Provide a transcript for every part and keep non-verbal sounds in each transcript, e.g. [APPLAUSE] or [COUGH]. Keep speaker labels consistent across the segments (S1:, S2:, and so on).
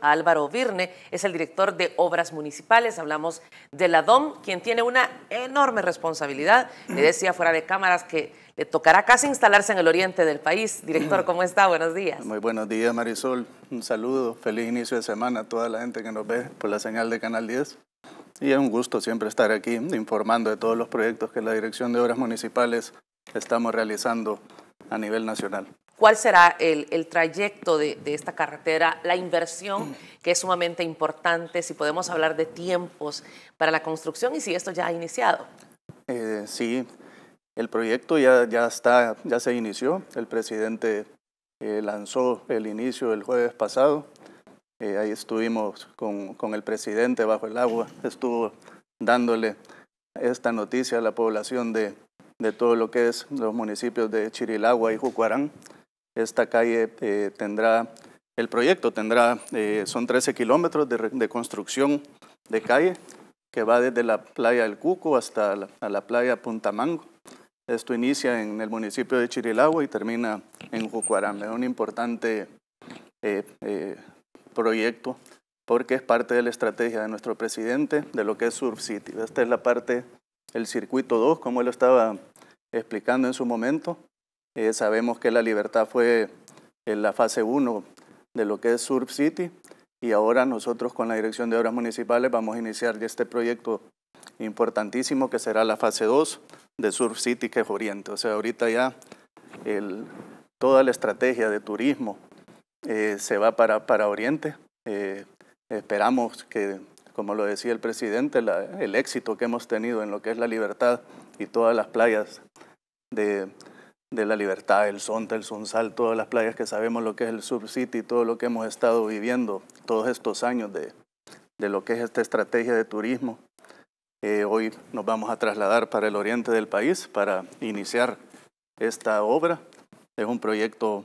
S1: Álvaro Virne es el director de Obras Municipales. Hablamos de la DOM, quien tiene una enorme responsabilidad. Le decía fuera de cámaras que le tocará casi instalarse en el oriente del país. Director, ¿cómo está? Buenos días.
S2: Muy buenos días, Marisol. Un saludo. Feliz inicio de semana a toda la gente que nos ve por la señal de Canal 10. Y es un gusto siempre estar aquí informando de todos los proyectos que la Dirección de Obras Municipales estamos realizando a nivel nacional
S1: cuál será el, el trayecto de, de, esta carretera, la inversión que es sumamente importante, si podemos hablar de tiempos para la construcción y si esto ya ha iniciado.
S2: Eh, sí, el proyecto ya, ya, está, ya se inició. El presidente eh, lanzó el inicio el jueves pasado. Eh, ahí estuvimos con, con el presidente bajo el agua, estuvo dándole esta noticia a la población de, de todo lo que es los municipios de Chirilagua y Jucuarán esta calle eh, tendrá, el proyecto tendrá, eh, son 13 kilómetros de, construcción de calle que va desde la playa del Cuco hasta la, a la playa Mango. Esto inicia en el municipio de Chirilagua y termina en Jucuarán. Es un importante eh, proyecto porque es parte de la estrategia de nuestro presidente de lo que es Surf City. Esta es la parte, el circuito 2, como él estaba explicando en su momento, eh, sabemos que la libertad fue en la fase 1 de lo que es Surf City y ahora nosotros con la Dirección de Obras Municipales vamos a iniciar ya este proyecto importantísimo que será la fase 2 de Surf City que es Oriente. O sea, ahorita ya toda la estrategia de turismo eh, se va para, para Oriente. Eh, esperamos que, como lo decía el presidente, el éxito que hemos tenido en lo que es la libertad y todas las playas de, de la libertad, el Sonta, el Sunsal, todas las playas que sabemos lo que es el Subcity, todo lo que hemos estado viviendo todos estos años de, lo que es esta estrategia de turismo. Eh, hoy nos vamos a trasladar para el oriente del país para iniciar esta obra. Es un proyecto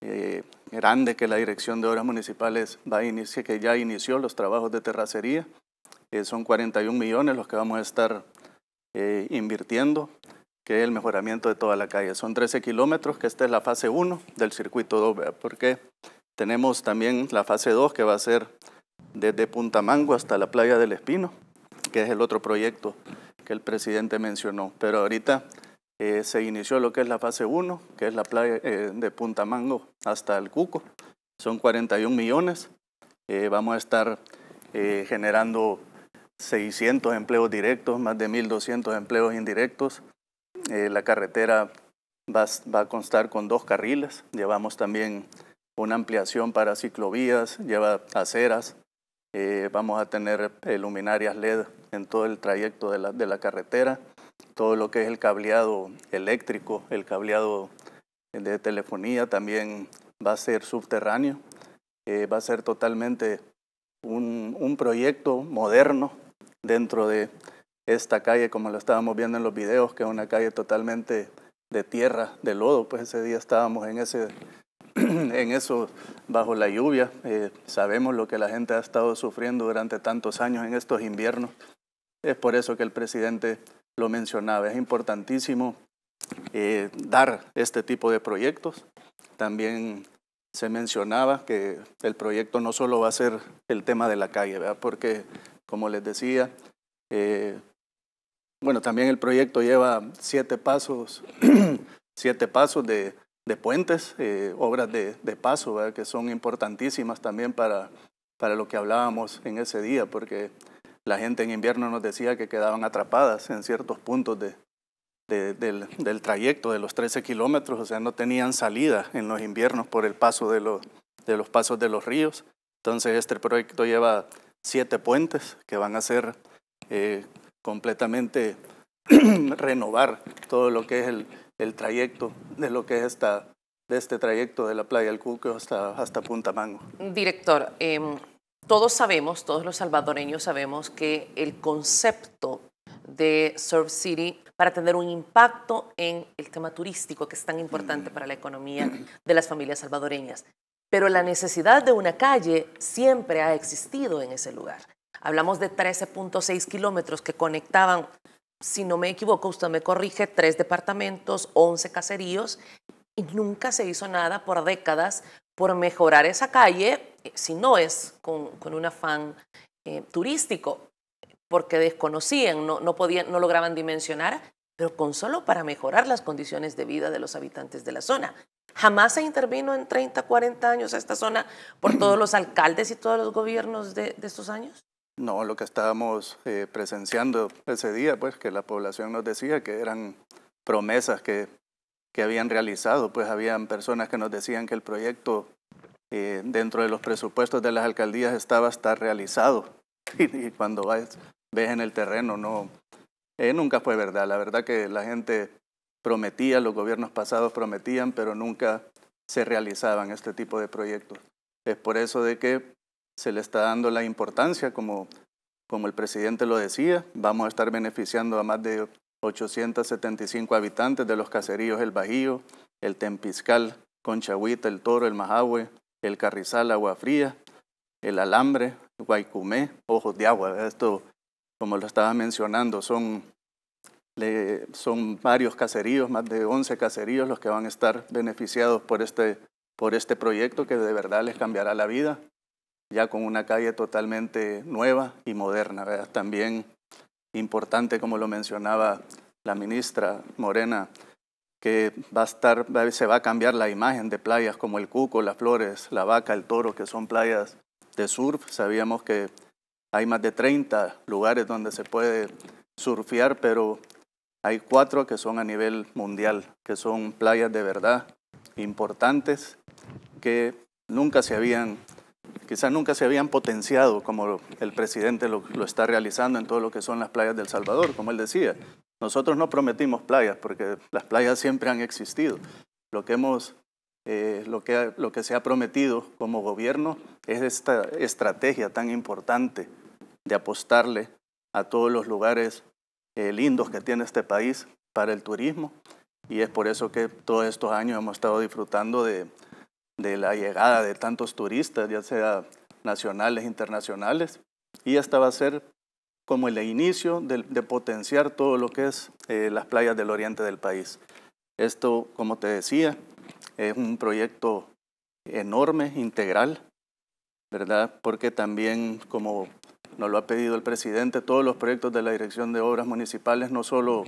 S2: eh, grande que la Dirección de Obras Municipales va a que ya inició los trabajos de terracería. Eh, son 41 millones los que vamos a estar eh, invirtiendo que es el mejoramiento de toda la calle. Son 13 kilómetros, que esta es la fase 1 del circuito 2, porque tenemos también la fase 2 que va a ser desde Punta Mango hasta la playa del Espino, que es el otro proyecto que el presidente mencionó. Pero ahorita eh, se inició lo que es la fase 1, que es la playa eh, de Punta Mango hasta el Cuco. Son 41 millones. Eh, vamos a estar generando 600 empleos directos, más de 1.200 empleos indirectos. Eh, la carretera va, a constar con dos carriles. Llevamos también una ampliación para ciclovías, lleva aceras. Eh, vamos a tener luminarias LED en todo el trayecto de la, carretera. Todo lo que es el cableado eléctrico, el cableado de telefonía también va a ser subterráneo. Eh, va a ser totalmente un, un proyecto moderno dentro de esta calle, como lo estábamos viendo en los videos, que es una calle totalmente de tierra, de lodo, pues ese día estábamos en, ese, [CLEARS THROAT] en eso, bajo la lluvia. Eh, sabemos lo que la gente ha estado sufriendo durante tantos años en estos inviernos. Es por eso que el presidente lo mencionaba. Es importantísimo eh, dar este tipo de proyectos. También se mencionaba que el proyecto no solo va a ser el tema de la calle, porque, como les decía, eh, bueno, también el proyecto lleva siete pasos, [CLEARS THROAT] siete pasos de, puentes, eh, obras de, paso, que son importantísimas también para, para lo que hablábamos en ese día, porque la gente en invierno nos decía que quedaban atrapadas en ciertos puntos de, del, trayecto de los 13 kilómetros, o sea, no tenían salida en los inviernos por el paso de, los de los pasos de los ríos. Entonces, este proyecto lleva siete puentes que van a ser eh, completamente [CLEARS THROAT] renovar todo lo que es el, el, trayecto de lo que es esta, de este trayecto de la playa del Cuco hasta, hasta Punta Mango.
S1: Director, em, todos sabemos, todos los salvadoreños sabemos que el concepto de Surf City para tener un impacto en el tema turístico que es tan importante mm. para la economía de las familias salvadoreñas. Pero la necesidad de una calle siempre ha existido en ese lugar. Hablamos de 13.6 kilómetros que conectaban, si no me equivoco, usted me corrige, tres departamentos, 11 caseríos, y nunca se hizo nada por décadas por mejorar esa calle, eh, si no es con, un afán eh, turístico, porque desconocían, no, podían, no lograban dimensionar, pero con solo para mejorar las condiciones de vida de los habitantes de la zona. Jamás se intervino en 30, 40 años a esta zona por todos [CLEARS THROAT] los alcaldes y todos los gobiernos de estos años.
S2: No, lo que estábamos eh, presenciando ese día, pues que la población nos decía que eran promesas que, habían realizado, pues habían personas que nos decían que el proyecto eh, dentro de los presupuestos de las alcaldías estaba hasta realizado [LAUGHS] y, cuando vas, ves en el terreno, no, eh, nunca fue verdad. La verdad que la gente prometía, los gobiernos pasados prometían, pero nunca se realizaban este tipo de proyectos. Es por eso de que se le está dando la importancia, como, el presidente lo decía. Vamos a estar beneficiando a más de 875 habitantes de los caseríos El Bajío, El Tempiscal, Conchagüita, El Toro, El Majahue, El Carrizal, Agua Fría, El Alambre, Guaycumé, Ojos de Agua. Esto, como lo estaba mencionando, son, son varios caseríos, más de 11 caseríos los que van a estar beneficiados por este, por este proyecto que de verdad les cambiará la vida ya con una calle totalmente nueva y moderna. También importante, como lo mencionaba la ministra Morena, que va a estar, se va a cambiar la imagen de playas como el Cuco, las Flores, la Vaca, el Toro, que son playas de surf. Sabíamos que hay más de 30 lugares donde se puede surfear, pero hay cuatro que son a nivel mundial, que son playas de verdad importantes que nunca se habían quizás nunca se habían potenciado como el presidente lo, está realizando en todo lo que son las playas del Salvador, como él decía. Nosotros no prometimos playas porque las playas siempre han existido. Lo que, hemos, eh, lo que, se ha prometido como gobierno es esta estrategia tan importante de apostarle a todos los lugares eh, lindos que tiene este país para el turismo y es por eso que todos estos años hemos estado disfrutando de, de la llegada de tantos turistas, ya sea nacionales, internacionales, y esta va a ser como el inicio de, potenciar todo lo que es eh, las playas del oriente del país. Esto, como te decía, es un proyecto enorme, integral, ¿verdad? Porque también, como nos lo ha pedido el presidente, todos los proyectos de la Dirección de Obras Municipales no solo,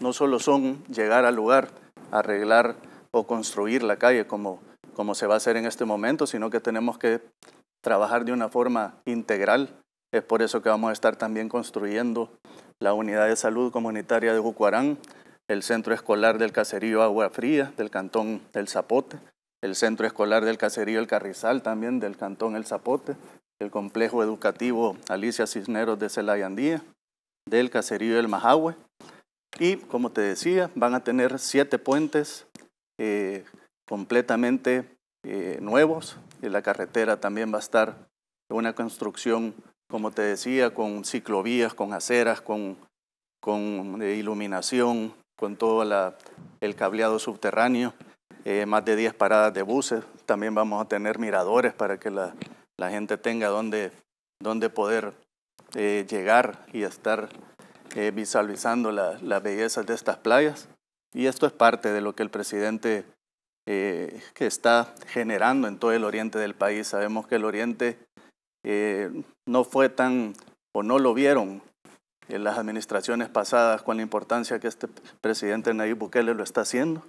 S2: no solo son llegar al lugar, arreglar o construir la calle, como como se va a hacer en este momento, sino que tenemos que trabajar de una forma integral. Es por eso que vamos a estar también construyendo la unidad de salud comunitaria de Jucuarán, el centro escolar del caserío Agua Fría del cantón El Zapote, el centro escolar del caserío El Carrizal también del cantón El Zapote, el complejo educativo Alicia Cisneros de Celayandía, del caserío El Majagüe. Y como te decía, van a tener siete puentes eh, completamente eh, nuevos y la carretera también va a estar una construcción, como te decía, con ciclovías, con aceras, con, con eh, iluminación, con todo el cableado subterráneo, eh, más de 10 paradas de buses, también vamos a tener miradores para que la, gente tenga donde, poder llegar y estar visualizando las bellezas de estas playas. Y esto es parte de lo que el presidente eh, que está generando en todo el oriente del país. Sabemos que el oriente eh, no fue tan o no lo vieron en las administraciones pasadas con la importancia que este presidente Nayib Bukele lo está haciendo.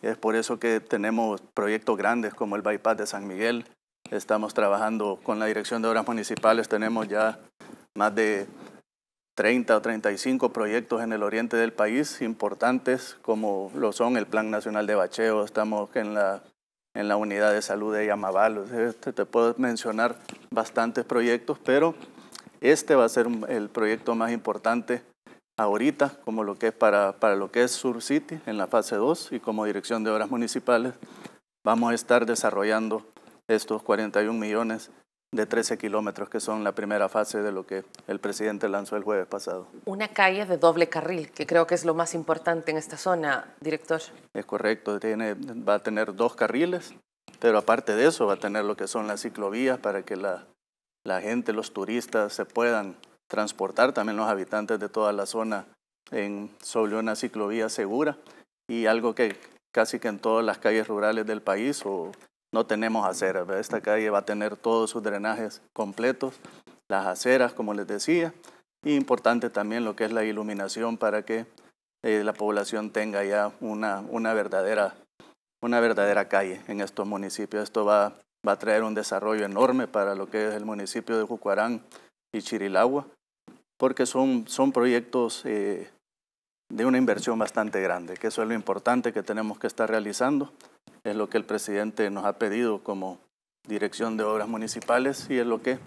S2: Es por eso que tenemos proyectos grandes como el bypass de San Miguel. Estamos trabajando con la Dirección de Obras Municipales, tenemos ya más de 30 o 35 proyectos en el oriente del país importantes como lo son el Plan Nacional de Bacheo, estamos en la, en la unidad de salud de Yamabal, este, te puedo mencionar bastantes proyectos, pero este va a ser el proyecto más importante ahorita como lo que es para, para lo que es Sur City en la fase 2 y como Dirección de Obras Municipales vamos a estar desarrollando estos 41 millones de 13 kilómetros, que son la primera fase de lo que el presidente lanzó el jueves pasado.
S1: Una calle de doble carril, que creo que es lo más importante en esta zona,
S2: director. Es correcto, tiene, va a tener dos carriles, pero aparte de eso va a tener lo que son las ciclovías para que la, la gente, los turistas se puedan transportar, también los habitantes de toda la zona en, sobre una ciclovía segura y algo que casi que en todas las calles rurales del país o no tenemos aceras. Esta calle va a tener todos sus drenajes completos, las aceras, como les decía, y e importante también lo que es la iluminación para que eh, la población tenga ya una, verdadera, una verdadera calle en estos municipios. Esto va, a traer un desarrollo enorme para lo que es el municipio de Jucuarán y Chirilagua, porque son, son proyectos eh, de una inversión bastante grande, que eso es lo importante que tenemos que estar realizando es lo que el presidente nos ha pedido como dirección de obras municipales y es lo que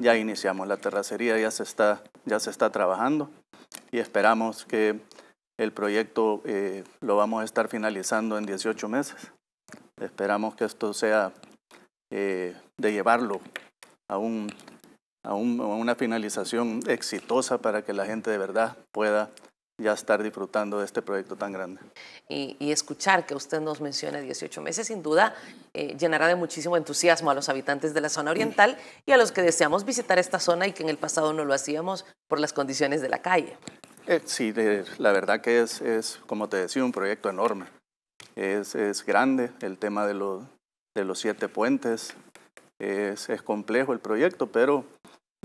S2: ya iniciamos. La terracería ya se está, ya se está trabajando y esperamos que el proyecto eh, lo vamos a estar finalizando en 18 meses. Esperamos que esto sea eh, de llevarlo a, un, a una finalización exitosa para que la gente de verdad pueda ya estar disfrutando de este proyecto tan grande. Y, escuchar que usted nos mencione 18 meses, sin duda,
S1: eh, llenará de muchísimo entusiasmo a los habitantes de la zona oriental y a los que deseamos visitar esta zona y que en el pasado no lo hacíamos por las condiciones de la calle.
S2: Eh, sí, la verdad que es, como te decía, un proyecto enorme. Es, grande el tema de, de los siete puentes. es complejo el proyecto, pero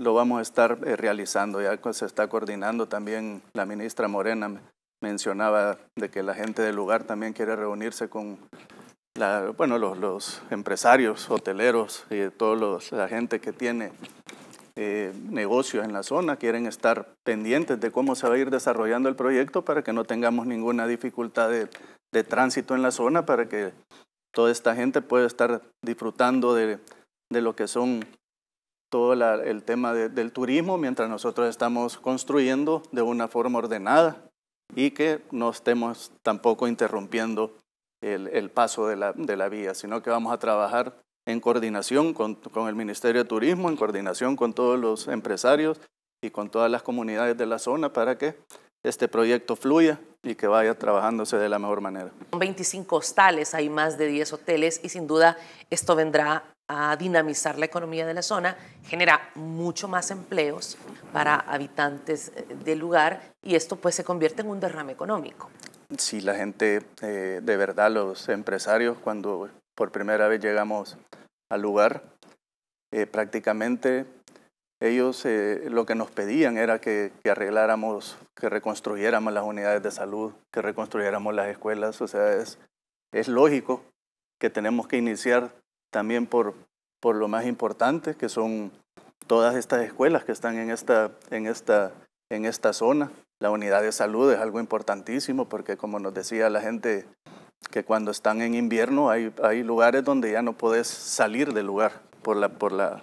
S2: lo vamos a estar eh, realizando, ya se está coordinando también la ministra Morena mencionaba de que la gente del lugar también quiere reunirse con bueno, los, empresarios, hoteleros y toda la gente que tiene eh, negocios en la zona, quieren estar pendientes de cómo se va a ir desarrollando el proyecto para que no tengamos ninguna dificultad de, tránsito en la zona, para que toda esta gente pueda estar disfrutando de, de lo que son todo el tema del turismo mientras nosotros estamos construyendo de una forma ordenada y que no estemos tampoco interrumpiendo el, paso de la, vía, sino que vamos a trabajar en coordinación con, con, el Ministerio de Turismo, en coordinación con todos los empresarios y con todas las comunidades de la zona para que este proyecto fluya y que vaya trabajándose de la mejor manera.
S1: Son 25 hostales, hay más de 10 hoteles y sin duda esto vendrá a dinamizar la economía de la zona, genera mucho más empleos para habitantes eh, del lugar y esto pues se convierte en un derrame
S2: económico. Si la gente, eh, de verdad, los empresarios, cuando por primera vez llegamos al lugar, eh, prácticamente ellos lo que nos pedían era que, arregláramos, que reconstruyéramos las unidades de salud, que reconstruyéramos las escuelas. O sea, es, es lógico que tenemos que iniciar también por, por lo más importante, que son todas estas escuelas que están en esta, en esta, en esta zona. La unidad de salud es algo importantísimo porque, como nos decía la gente, que cuando están en invierno hay, hay lugares donde ya no puedes salir del lugar por, la, por, la,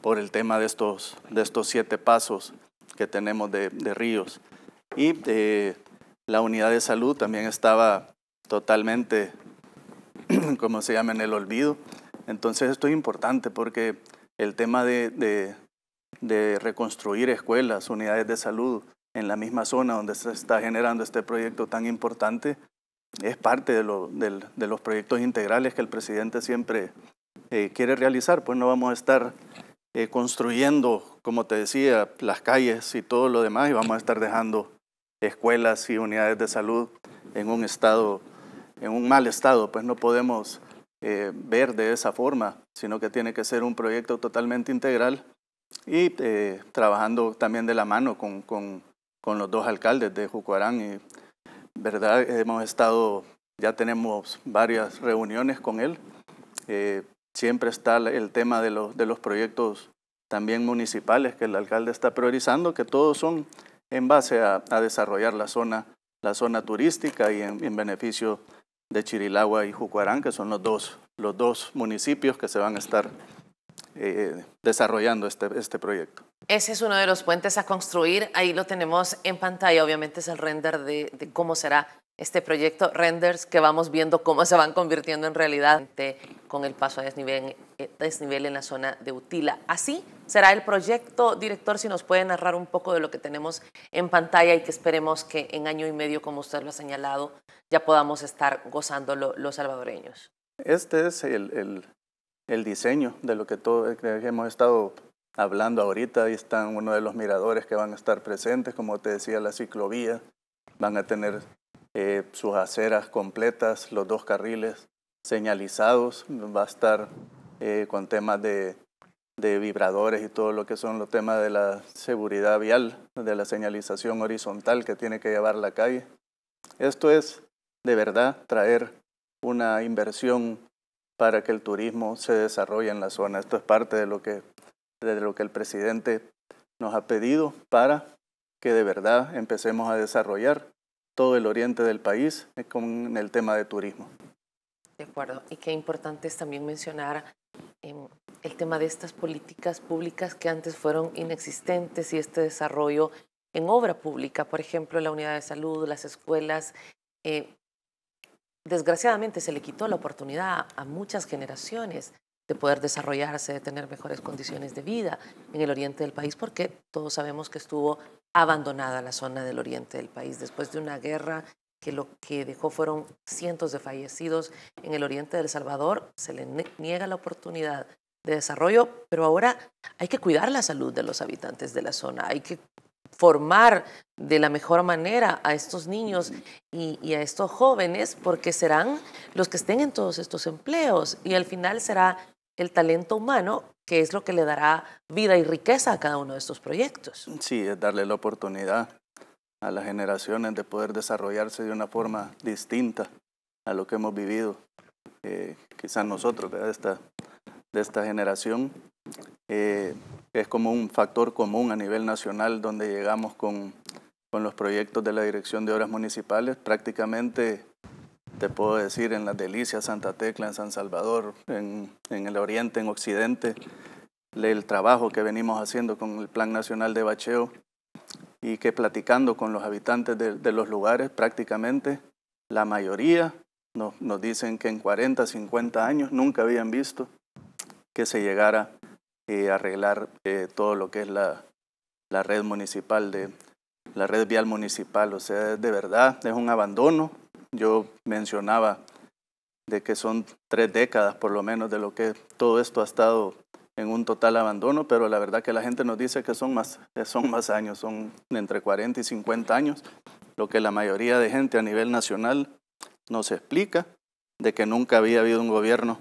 S2: por el tema de estos, de estos siete pasos que tenemos de, ríos. Y eh, la unidad de salud también estaba totalmente, [CLEARS THROAT] como se llama, en el olvido. Entonces esto es importante porque el tema de, reconstruir escuelas, unidades de salud en la misma zona donde se está generando este proyecto tan importante, es parte de, los proyectos integrales que el presidente siempre eh, quiere realizar, pues no vamos a estar eh, construyendo, como te decía, las calles y todo lo demás, y vamos a estar dejando escuelas y unidades de salud en un estado, en un mal estado, pues no podemos eh, ver de esa forma, sino que tiene que ser un proyecto totalmente integral y eh, trabajando también de la mano con, los dos alcaldes de Jucuarán. Y, ¿verdad? Hemos estado, ya tenemos varias reuniones con él. Eh, siempre está el tema de los, de los proyectos también municipales que el alcalde está priorizando, que todos son en base a, desarrollar la zona, la zona turística y en beneficio de Chirilagua y Jucuarán, que son los dos, los dos municipios que se van a estar eh, desarrollando este, este, proyecto.
S1: Ese es uno de los puentes a construir, ahí lo tenemos en pantalla, obviamente es el render de cómo será este proyecto Renders que vamos viendo cómo se van convirtiendo en realidad con el paso a desnivel, eh, desnivel en la zona de Utila. Así será el proyecto, director, si nos puede narrar un poco de lo que tenemos en pantalla y que esperemos que en año y medio, como usted lo ha señalado, ya podamos estar gozándolo los salvadoreños.
S2: Este es el, el, diseño de lo que, todo, hemos estado hablando ahorita. Ahí están uno de los miradores que van a estar presentes, como te decía, la ciclovía. Van a tener eh, sus aceras completas, los dos carriles señalizados, va a estar eh, con temas de, vibradores y todo lo que son los temas de la seguridad vial, de la señalización horizontal que tiene que llevar la calle. Esto es de verdad traer una inversión para que el turismo se desarrolle en la zona. Esto es parte de lo que, de lo que el presidente nos ha pedido para que de verdad empecemos a desarrollar todo el oriente del país eh, con el tema de turismo.
S1: De acuerdo, y qué importante es también mencionar em, el tema de estas políticas públicas que antes fueron inexistentes y este desarrollo en obra pública, por ejemplo, la unidad de salud, las escuelas. Eh, desgraciadamente se le quitó la oportunidad a muchas generaciones de poder desarrollarse, de tener mejores condiciones de vida en el oriente del país, porque todos sabemos que estuvo abandonada la zona del oriente del país después de una guerra que lo que dejó fueron cientos de fallecidos en el oriente del Salvador, se le niega la oportunidad de desarrollo, pero ahora hay que cuidar la salud de los habitantes de la zona, hay que formar de la mejor manera a estos niños y, a estos jóvenes, porque serán los que estén en todos estos empleos y al final será el talento humano que es lo que le dará vida y riqueza a cada uno de
S2: estos proyectos. Sí, es darle la oportunidad a las generaciones de poder desarrollarse de una forma distinta a lo que hemos vivido, eh, quizás nosotros, Esta, de esta generación, eh, es como un factor común a nivel nacional donde llegamos con, con, los proyectos de la Dirección de Obras Municipales. Prácticamente, te puedo decir, en las Delicias, Santa Tecla, en San Salvador, en, el Oriente, en Occidente, el trabajo que venimos haciendo con el Plan Nacional de Bacheo y que platicando con los habitantes de, los lugares, prácticamente la mayoría nos, nos dicen que en 40, 50 años nunca habían visto que se llegara a y eh, arreglar eh, todo lo que es la, la red municipal, de, la red vial municipal. O sea, de verdad es un abandono. Yo mencionaba de que son tres décadas por lo menos de lo que todo esto ha estado en un total abandono, pero la verdad que la gente nos dice que son más, que eh, son más años, son entre 40 y 50 años, lo que la mayoría de gente a nivel nacional nos explica de que nunca había habido un gobierno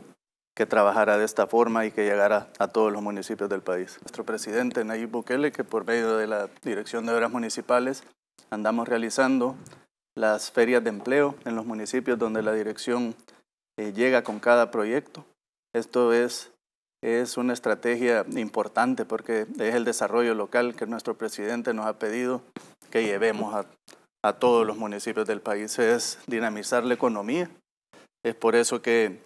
S2: que trabajara de esta forma y que llegara a todos los municipios del país. Nuestro presidente Nayib Bukele, que por medio de la Dirección de Obras Municipales andamos realizando las ferias de empleo en los municipios donde la dirección eh, llega con cada proyecto. Esto es, es una estrategia importante porque es el desarrollo local que nuestro presidente nos ha pedido que llevemos a, a todos los municipios del país, es dinamizar la economía. Es por eso que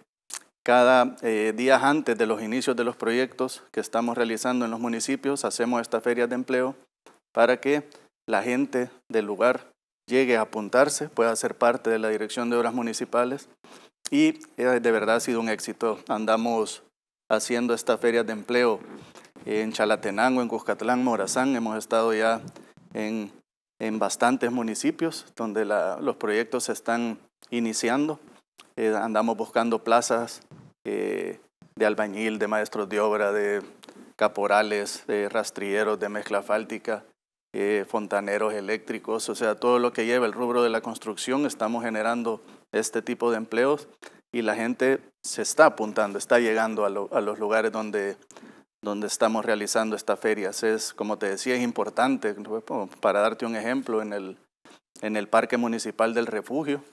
S2: cada eh, día antes de los inicios de los proyectos que estamos realizando en los municipios, hacemos esta feria de empleo para que la gente del lugar llegue a apuntarse, pueda ser parte de la Dirección de Obras Municipales y eh, de verdad ha sido un éxito. Andamos haciendo esta feria de empleo en Chalatenango, en Cuscatlán, Morazán. Hemos estado ya en, bastantes municipios donde los proyectos se están iniciando. Eh, andamos buscando plazas eh, de albañil, de maestros de obra, de caporales, de rastrilleros, de mezcla fáltica, eh, fontaneros eléctricos, o sea, todo lo que lleva el rubro de la construcción, estamos generando este tipo de empleos y la gente se está apuntando, está llegando a, los lugares donde donde estamos realizando estas ferias. Es, como te decía, es importante. Pues, para darte un ejemplo, en el, en el Parque Municipal del Refugio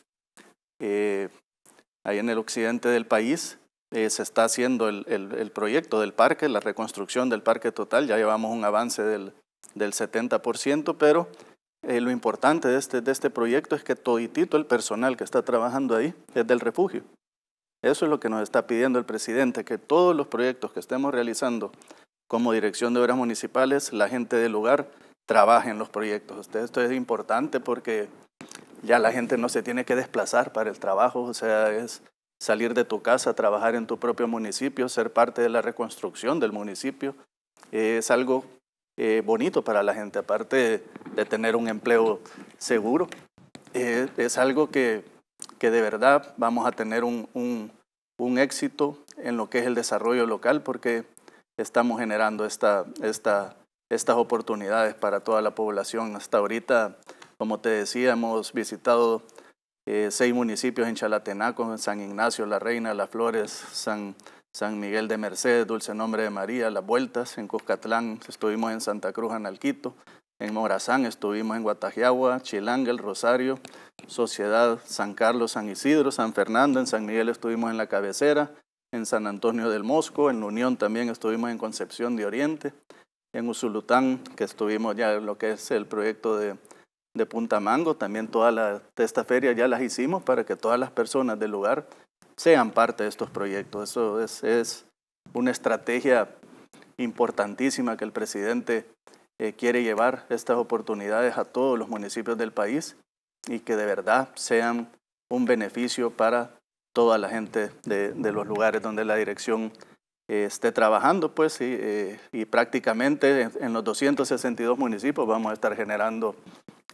S2: ahí en el occidente del país. Eh, se está haciendo el, proyecto del parque, la reconstrucción del parque total, ya llevamos un avance del, 70%, pero eh, lo importante de este, de este proyecto es que toditito el personal que está trabajando ahí es del refugio. Eso es lo que nos está pidiendo el presidente, que todos los proyectos que estemos realizando como Dirección de Obras Municipales, la gente del lugar trabaje en los proyectos. Esto es importante porque ya la gente no se tiene que desplazar para el trabajo, o sea, es salir de tu casa, trabajar en tu propio municipio, ser parte de la reconstrucción del municipio. es algo eh, bonito para la gente, aparte de, tener un empleo seguro. Eh, es algo que, de verdad vamos a tener un, éxito en lo que es el desarrollo local porque estamos generando esta, esta, estas oportunidades para toda la población. Hasta ahorita como te decía, hemos visitado eh, seis municipios en Chalatenaco, San Ignacio, La Reina, Las Flores, San, San Miguel de Mercedes, Dulce Nombre de María, Las Vueltas, en Cuscatlán estuvimos en Santa Cruz, Analquito, en Morazán estuvimos en Guatajiagua, Chilanga, El Rosario, Sociedad San Carlos, San Isidro, San Fernando, en San Miguel estuvimos en La Cabecera, en San Antonio del Mosco, en Unión también estuvimos en Concepción de Oriente, en Usulután, que estuvimos ya en lo que es el proyecto de de Punta Mango, también toda la, esta feria ya las hicimos para que todas las personas del lugar sean parte de estos proyectos. Eso es, una estrategia importantísima que el presidente eh, quiere llevar estas oportunidades a todos los municipios del país y que de verdad sean un beneficio para toda la gente de, los lugares donde la dirección eh, esté trabajando, pues, y, eh, prácticamente en los 262 municipios vamos a estar generando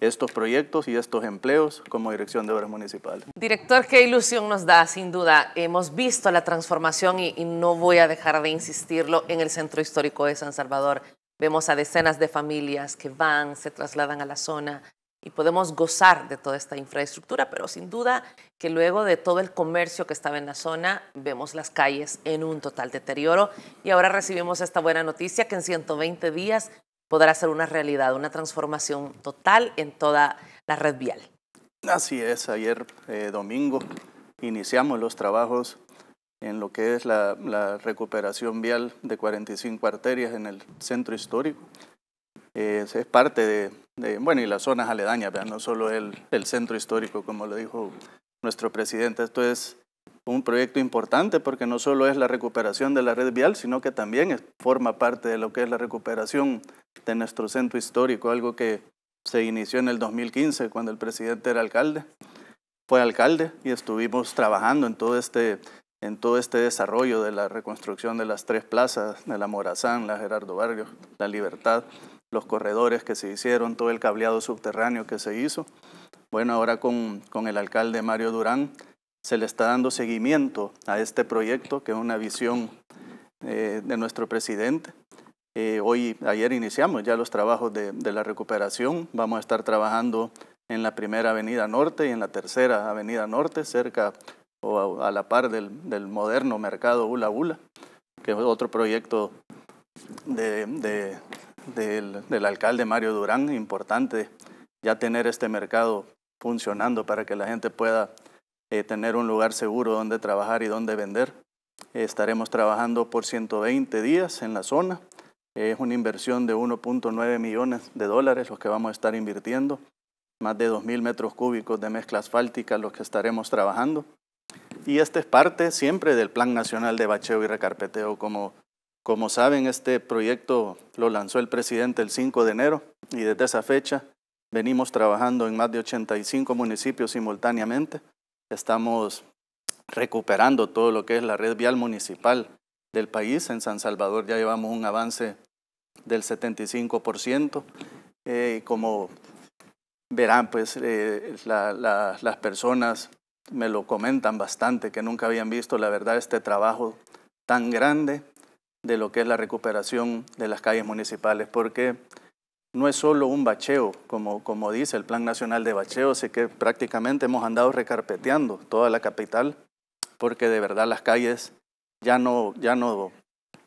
S2: estos proyectos y estos empleos como Dirección de Obras Municipales.
S1: Director, qué ilusión nos da, sin duda. Hemos visto la transformación y, no voy a dejar de insistirlo en el Centro Histórico de San Salvador. Vemos a decenas de familias que van, se trasladan a la zona y podemos gozar de toda esta infraestructura, pero sin duda que luego de todo el comercio que estaba en la zona, vemos las calles en un total deterioro y ahora recibimos esta buena noticia que en 120 días podrá ser una realidad, una transformación total en toda la red vial.
S2: Así es, ayer eh, domingo iniciamos los trabajos en lo que es la, recuperación vial de 45 arterias en el centro histórico. es parte de, bueno, y las zonas aledañas, no solo el, el, centro histórico, como lo dijo nuestro presidente. Esto es un proyecto importante porque no solo es la recuperación de la red vial, sino que también forma parte de lo que es la recuperación de nuestro centro histórico, algo que se inició en el 2015 cuando el presidente era alcalde, fue alcalde y estuvimos trabajando en todo este, en todo este desarrollo de la reconstrucción de las tres plazas, de la Morazán, la Gerardo Barrios, la Libertad, los corredores que se hicieron, todo el cableado subterráneo que se hizo. Bueno, ahora con, con el alcalde Mario Durán se le está dando seguimiento a este proyecto, que es una visión eh, de nuestro presidente. Eh, hoy, ayer iniciamos ya los trabajos de, la recuperación. Vamos a estar trabajando en la primera avenida norte y en la tercera avenida norte, cerca o a, la par del, moderno mercado Ula Ula, que es otro proyecto del, del alcalde Mario Durán, importante ya tener este mercado funcionando para que la gente pueda eh, tener un lugar seguro donde trabajar y donde vender. Estaremos trabajando por 120 días en la zona. Es una inversión de 1.9 millones de dólares los que vamos a estar invirtiendo. Más de 2.000 metros cúbicos de mezcla asfáltica los que estaremos trabajando. Y este es parte siempre del Plan Nacional de Bacheo y Recarpeteo. Como, como saben, este proyecto lo lanzó el presidente el 5 de enero y desde esa fecha venimos trabajando en más de 85 municipios simultáneamente. Estamos recuperando todo lo que es la red vial municipal del país. En San Salvador ya llevamos un avance del 75%. Eh, y como verán, pues eh, las personas me lo comentan bastante, que nunca habían visto, la verdad, este trabajo tan grande de lo que es la recuperación de las calles municipales, porque no es solo un bacheo, como, como dice el Plan Nacional de Bacheo, sé que prácticamente hemos andado recarpeteando toda la capital, porque de verdad las calles ya no, ya no,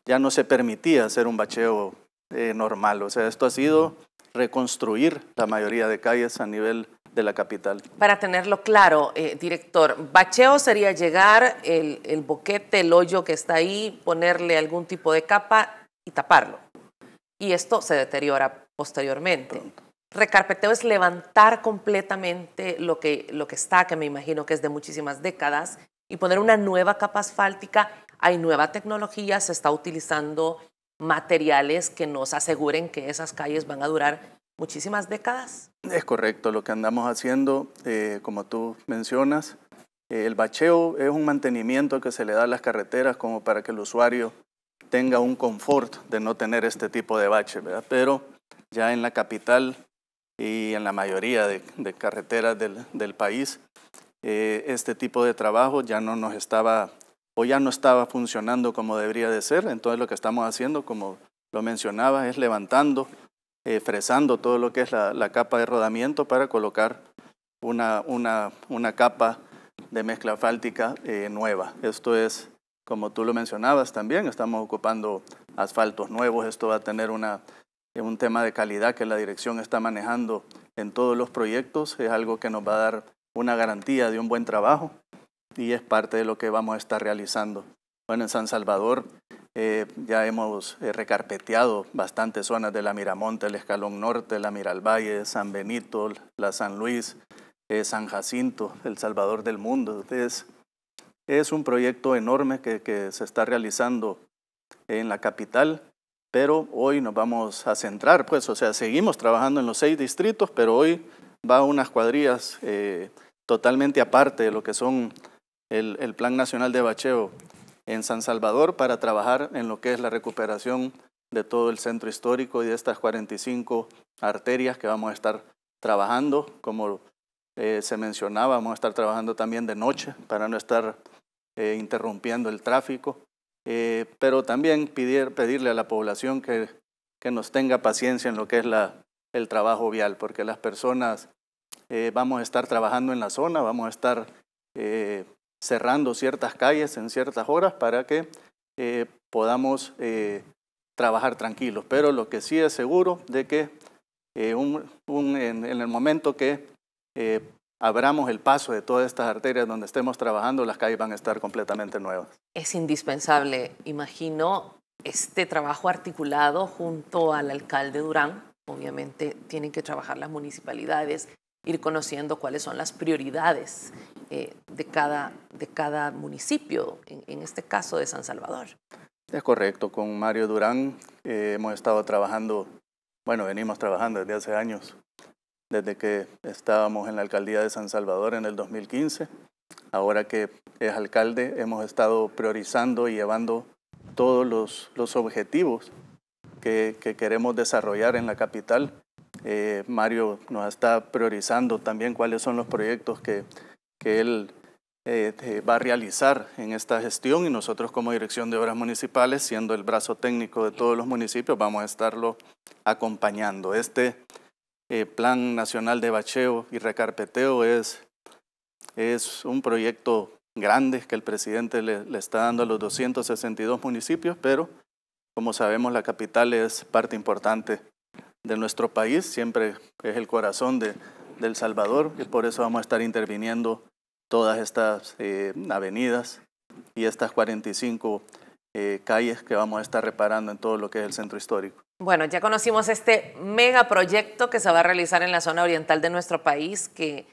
S2: ya no se permitía hacer un bacheo eh, normal. O sea, esto ha sido reconstruir la mayoría de calles a nivel de la capital.
S1: Para tenerlo claro, eh, director, bacheo sería llegar el, el boquete, el hoyo que está ahí, ponerle algún tipo de capa y taparlo. Y esto se deteriora posteriormente. Recarpeteo es levantar completamente lo que, lo que está, que me imagino que es de muchísimas décadas, y poner una nueva capa asfáltica. Hay nueva tecnología, se está utilizando materiales que nos aseguren que esas calles van a durar muchísimas décadas.
S2: Es correcto, lo que andamos haciendo, eh, como tú mencionas, eh, el bacheo es un mantenimiento que se le da a las carreteras como para que el usuario tenga un confort de no tener este tipo de bache, ¿verdad? Pero ya en la capital y en la mayoría de, de carreteras del, del país, eh, este tipo de trabajo ya no nos estaba o ya no estaba funcionando como debería de ser. Entonces lo que estamos haciendo, como lo mencionaba, es levantando, eh, fresando todo lo que es la, capa de rodamiento para colocar una, una, una capa de mezcla asfáltica eh, nueva. Esto es, como tú lo mencionabas también, estamos ocupando asfaltos nuevos, esto va a tener una es un tema de calidad que la dirección está manejando en todos los proyectos, es algo que nos va a dar una garantía de un buen trabajo y es parte de lo que vamos a estar realizando. Bueno, en San Salvador eh, ya hemos eh, recarpeteado bastantes zonas de la Miramonte, el Escalón Norte, la Miralvalle, San Benito, la San Luis, eh, San Jacinto, El Salvador del Mundo. es un proyecto enorme que se está realizando en la capital pero hoy nos vamos a centrar, pues, o sea, seguimos trabajando en los seis distritos, pero hoy va unas cuadrillas eh, totalmente aparte de lo que son el, Plan Nacional de Bacheo en San Salvador para trabajar en lo que es la recuperación de todo el centro histórico y de estas 45 arterias que vamos a estar trabajando. Como eh, se mencionaba, vamos a estar trabajando también de noche para no estar eh, interrumpiendo el tráfico. Eh, pero también pedirle a la población que, nos tenga paciencia en lo que es la, el trabajo vial, porque las personas eh, vamos a estar trabajando en la zona, vamos a estar eh, cerrando ciertas calles en ciertas horas para que podamos trabajar tranquilos. Pero lo que sí es seguro de que en, el momento que abramos el paso de todas estas arterias donde estemos trabajando, las calles van a estar completamente nuevas.
S1: Es indispensable, imagino, este trabajo articulado junto al alcalde Durán. Obviamente tienen que trabajar las municipalidades, ir conociendo cuáles son las prioridades eh, de, cada, de cada municipio, en, este caso de San Salvador.
S2: Es correcto, con Mario Durán eh, hemos estado trabajando, bueno, venimos trabajando desde hace años desde que estábamos en la alcaldía de San Salvador en el 2015. Ahora que es alcalde, hemos estado priorizando y llevando todos los, los objetivos que, que, queremos desarrollar en la capital. Eh, Mario nos está priorizando también cuáles son los proyectos que, que él eh, va a realizar en esta gestión y nosotros como Dirección de Obras Municipales, siendo el brazo técnico de todos los municipios, vamos a estarlo acompañando. Este eh, Plan Nacional de Bacheo y Recarpeteo es, es un proyecto grande que el presidente le, está dando a los 262 municipios, pero como sabemos la capital es parte importante de nuestro país, siempre es el corazón de, El Salvador y por eso vamos a estar interviniendo todas estas eh, avenidas y estas 45 eh, calles que vamos a estar reparando en todo lo que es el centro histórico.
S1: Bueno, ya conocimos este megaproyecto que se va a realizar en la zona oriental de nuestro país, que,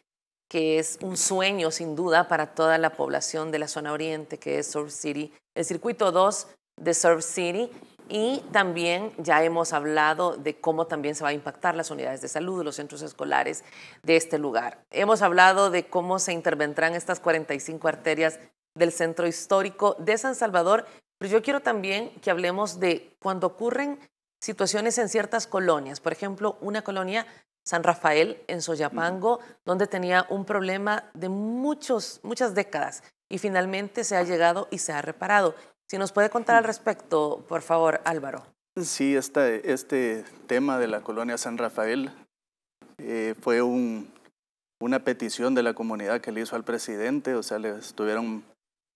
S1: que es un sueño sin duda para toda la población de la zona oriente, que es Surf City, el circuito 2 de Surf City. Y también ya hemos hablado de cómo también se va a impactar las unidades de salud, los centros escolares de este lugar. Hemos hablado de cómo se intervendrán estas 45 arterias del centro histórico de San Salvador, pero yo quiero también que hablemos de cuando ocurren situaciones en ciertas colonias. Por ejemplo, una colonia, San Rafael, en Soyapango, donde tenía un problema de muchos, muchas décadas y finalmente se ha llegado y se ha reparado. Si nos puede contar al respecto, por favor, Álvaro.
S2: Sí, este tema de la colonia San Rafael eh, fue una petición de la comunidad que le hizo al presidente, o sea, le estuvieron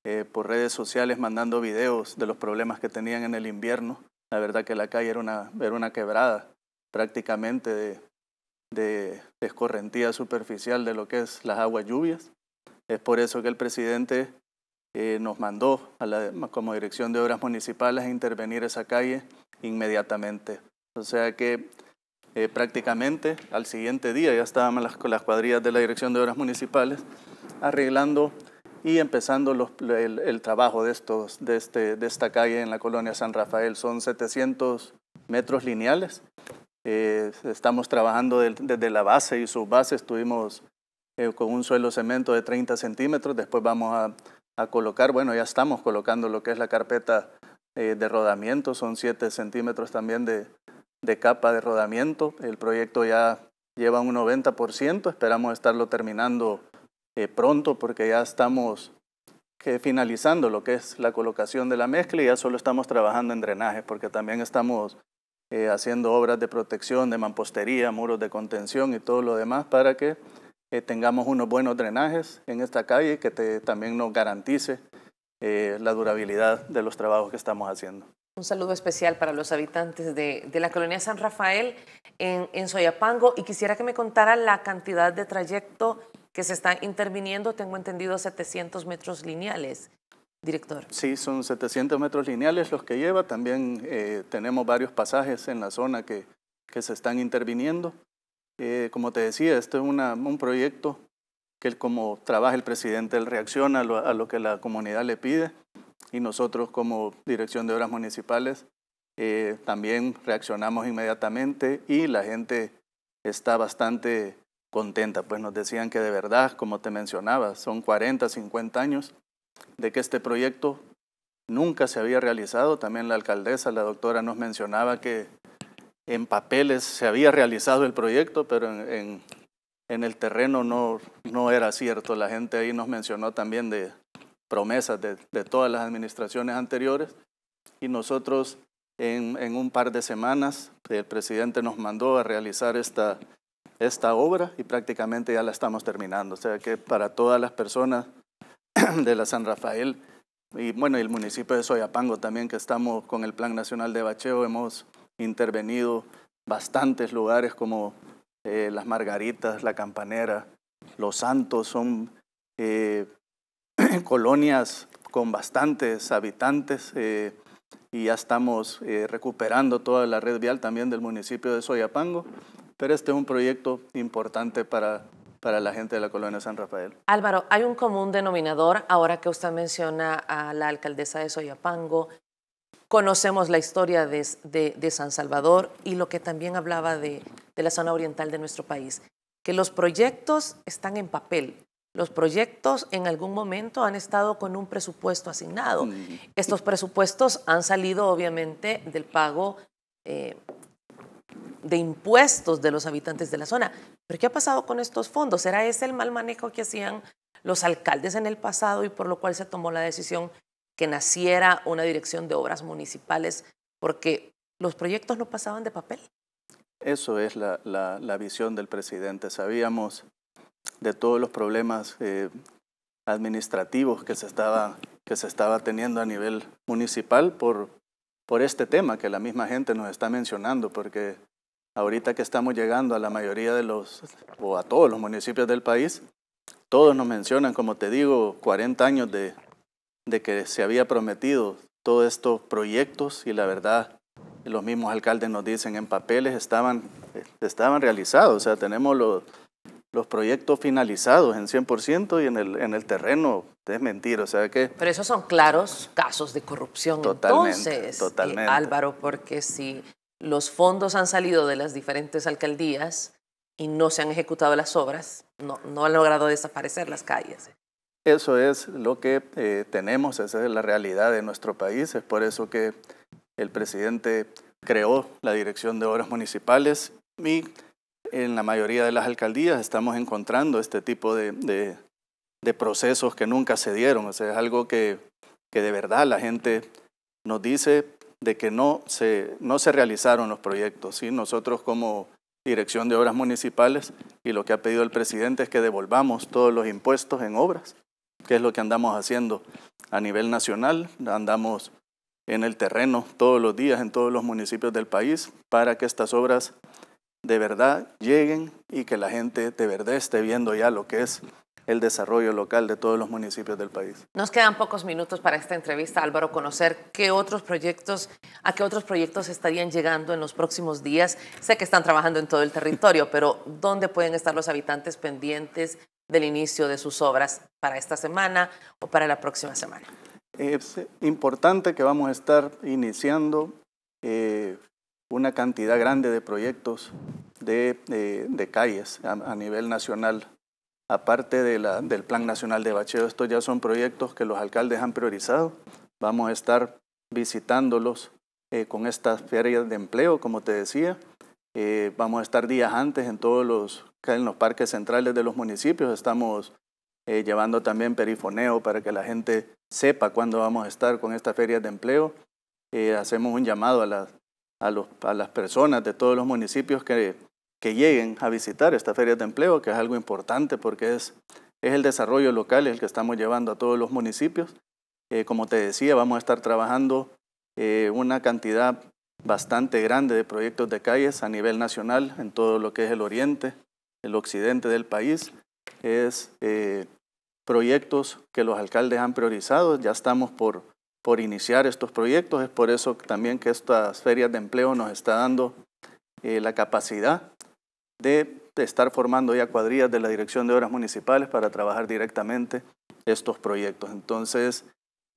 S2: eh, por redes sociales mandando videos de los problemas que tenían en el invierno la verdad que la calle era una, era una quebrada prácticamente de, de, escorrentía superficial de lo que es las aguas lluvias. Es por eso que el presidente eh, nos mandó a como Dirección de Obras Municipales a intervenir esa calle inmediatamente. O sea que eh, prácticamente al siguiente día ya estábamos con las cuadrillas de la Dirección de Obras Municipales arreglando y empezando el, trabajo de, estos, de, este, de esta calle en la colonia San Rafael. Son 700 metros lineales. Eh, estamos trabajando desde la base y su base Estuvimos eh, con un suelo cemento de 30 centímetros. Después vamos a, colocar, bueno, ya estamos colocando lo que es la carpeta eh, de rodamiento. Son 7 centímetros también de, de capa de rodamiento. El proyecto ya lleva un 90%. Esperamos estarlo terminando eh, pronto porque ya estamos finalizando lo que es la colocación de la mezcla y ya solo estamos trabajando en drenaje porque también estamos eh, haciendo obras de protección, de mampostería, muros de contención y todo lo demás para que eh, tengamos unos buenos drenajes en esta calle que también nos garantice la durabilidad de los trabajos que estamos haciendo.
S1: Un saludo especial para los habitantes de, la colonia San Rafael en, Soyapango y quisiera que me contara la cantidad de trayecto que se está interviniendo. Tengo entendido 700 metros lineales,
S2: director. Sí, son 700 metros lineales los que lleva. También eh, tenemos varios pasajes en la zona que, se están interviniendo. Eh, como te decía, esto es un proyecto que como trabaja el presidente, él reacciona a lo que la comunidad le pide y nosotros como Dirección de Obras Municipales eh, también reaccionamos inmediatamente y la gente está bastante contenta, pues nos decían que de verdad, como te mencionaba, son 40, 50 años de que este proyecto nunca se había realizado, también la alcaldesa, la doctora nos mencionaba que en papeles se había realizado el proyecto, pero en, en el terreno no, no era cierto, la gente ahí nos mencionó también de, promesas de, todas las administraciones anteriores y nosotros en, un par de semanas el presidente nos mandó a realizar esta, esta obra y prácticamente ya la estamos terminando. O sea que para todas las personas [CLEARS THROAT] de la San Rafael y bueno, el municipio de Soyapango también que estamos con el Plan Nacional de Bacheo, hemos intervenido bastantes lugares como eh, Las Margaritas, La Campanera, Los Santos, son eh, [COUGHS] colonias con bastantes habitantes eh, y ya estamos eh, recuperando toda la red vial también del municipio de Soyapango, pero este es un proyecto importante para, para la gente de la colonia San Rafael.
S1: Álvaro, hay un común denominador, ahora que usted menciona a la alcaldesa de Soyapango, conocemos la historia de, San Salvador y lo que también hablaba de, de la zona oriental de nuestro país, que los proyectos están en papel, los proyectos en algún momento han estado con un presupuesto asignado. Mm. Estos presupuestos han salido obviamente del pago eh, de impuestos de los habitantes de la zona. ¿Pero qué ha pasado con estos fondos? ¿Era ese el mal manejo que hacían los alcaldes en el pasado y por lo cual se tomó la decisión que naciera una dirección de
S2: obras municipales?
S1: Porque los proyectos no pasaban de papel.
S2: Eso es la, la visión del presidente. Sabíamos de todos los problemas eh, administrativos que se, estaba, que se estaba teniendo a nivel municipal por, por este tema que la misma gente nos está mencionando, porque ahorita que estamos llegando a la mayoría de los, o a todos los municipios del país, todos nos mencionan, como te digo, 40 años de, que se había prometido todos estos proyectos y la verdad los mismos alcaldes nos dicen en papeles estaban, estaban realizados, o sea, tenemos los, los proyectos finalizados en 100% y en el, en el terreno es mentira, o sea que... Pero esos
S1: son claros casos de corrupción totalmente, entonces, eh, totalmente. Álvaro, porque si los fondos han salido de las diferentes alcaldías y no se han ejecutado las obras, no, no han logrado desaparecer las calles.
S2: Eso es lo que eh, tenemos, esa es la realidad de nuestro país, es por eso que el presidente creó la Dirección de Obras Municipales en la mayoría de las alcaldías estamos encontrando este tipo de, procesos que nunca se dieron. es algo que, de verdad la gente nos dice de que no se, no se realizaron los proyectos. Nosotros como Dirección de Obras Municipales y lo que ha pedido el presidente es que devolvamos todos los impuestos en obras, que es lo que andamos haciendo a nivel nacional. Andamos en el terreno todos los días en todos los municipios del país para que estas obras de verdad lleguen y que la gente de verdad esté viendo ya lo que es el desarrollo local de todos los municipios del país.
S1: Nos quedan pocos minutos para esta entrevista, Álvaro, conocer qué otros proyectos, a qué otros proyectos estarían llegando en los próximos días. Sé que están trabajando en todo el territorio, pero ¿dónde pueden estar los habitantes pendientes del inicio de sus obras para esta semana o para la próxima semana?
S2: Es importante que vamos a estar iniciando eh, una cantidad grande de proyectos de, calles a, nivel nacional. Aparte de la, del Plan Nacional de Bacheo, estos ya son proyectos que los alcaldes han priorizado. Vamos a estar visitándolos eh, con estas ferias de empleo, como te decía. Eh, vamos a estar días antes en todos los, en los parques centrales de los municipios. Estamos eh, llevando también perifoneo para que la gente sepa cuándo vamos a estar con estas ferias de empleo. hacemos un llamado a las a, las personas de todos los municipios que, que lleguen a visitar esta feria de empleo, que es algo importante porque es, es el desarrollo local el que estamos llevando a todos los municipios. Eh, como te decía, vamos a estar trabajando eh, una cantidad bastante grande de proyectos de calles a nivel nacional en todo lo que es el oriente, el occidente del país. Es eh, proyectos que los alcaldes han priorizado. Ya estamos por por iniciar estos proyectos. Es por eso también que estas ferias de empleo nos está dando eh, la capacidad de estar formando ya cuadrillas de la Dirección de Obras Municipales para trabajar directamente estos proyectos. Entonces,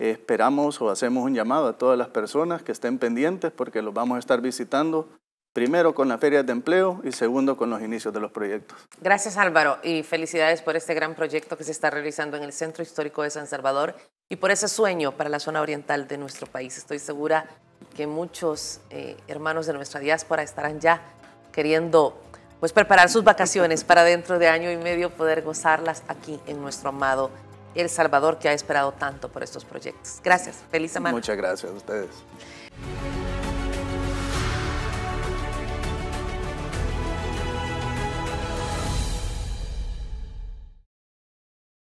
S2: esperamos o hacemos un llamado a todas las personas que estén pendientes porque los vamos a estar visitando primero con las ferias de empleo y segundo con los inicios de los proyectos.
S1: Gracias Álvaro y felicidades por este gran proyecto que se está realizando en el Centro Histórico de San Salvador y por ese sueño para la zona oriental de nuestro país. Estoy segura que muchos eh, hermanos de nuestra diáspora estarán ya queriendo pues preparar sus vacaciones para dentro de año y medio poder gozarlas aquí en nuestro amado El Salvador que ha esperado tanto por estos proyectos. Gracias, feliz semana.
S2: Muchas gracias a ustedes.